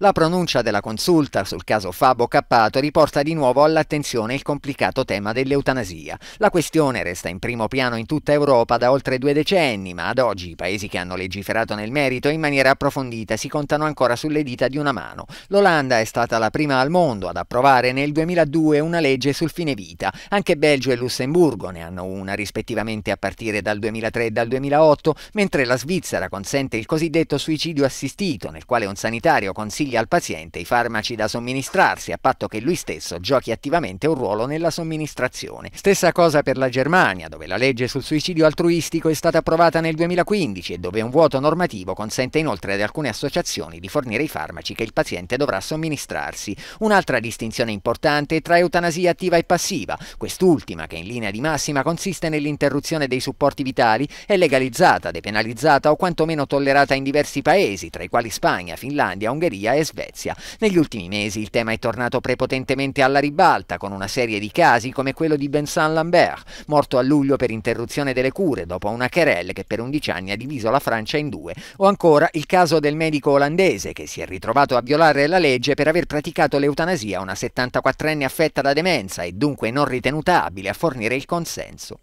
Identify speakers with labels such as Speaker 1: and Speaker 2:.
Speaker 1: La pronuncia della consulta sul caso Fabo Cappato riporta di nuovo all'attenzione il complicato tema dell'eutanasia. La questione resta in primo piano in tutta Europa da oltre due decenni, ma ad oggi i paesi che hanno legiferato nel merito in maniera approfondita si contano ancora sulle dita di una mano. L'Olanda è stata la prima al mondo ad approvare nel 2002 una legge sul fine vita. Anche Belgio e Lussemburgo ne hanno una rispettivamente a partire dal 2003 e dal 2008, mentre la Svizzera consente il cosiddetto suicidio assistito, nel quale un sanitario consiglia consiglia al paziente i farmaci da somministrarsi, a patto che lui stesso giochi attivamente un ruolo nella somministrazione. Stessa cosa per la Germania, dove la legge sul suicidio altruistico è stata approvata nel 2015 e dove un vuoto normativo consente inoltre ad alcune associazioni di fornire i farmaci che il paziente dovrà somministrarsi. Un'altra distinzione importante è tra eutanasia attiva e passiva, quest'ultima che in linea di massima consiste nell'interruzione dei supporti vitali è legalizzata, depenalizzata o quantomeno tollerata in diversi paesi, tra i quali Spagna, Finlandia, Ungheria e e Svezia. Negli ultimi mesi il tema è tornato prepotentemente alla ribalta con una serie di casi come quello di Benson Lambert, morto a luglio per interruzione delle cure dopo una querelle che per 11 anni ha diviso la Francia in due, o ancora il caso del medico olandese che si è ritrovato a violare la legge per aver praticato l'eutanasia a una 74enne affetta da demenza e dunque non ritenuta abile a fornire il consenso.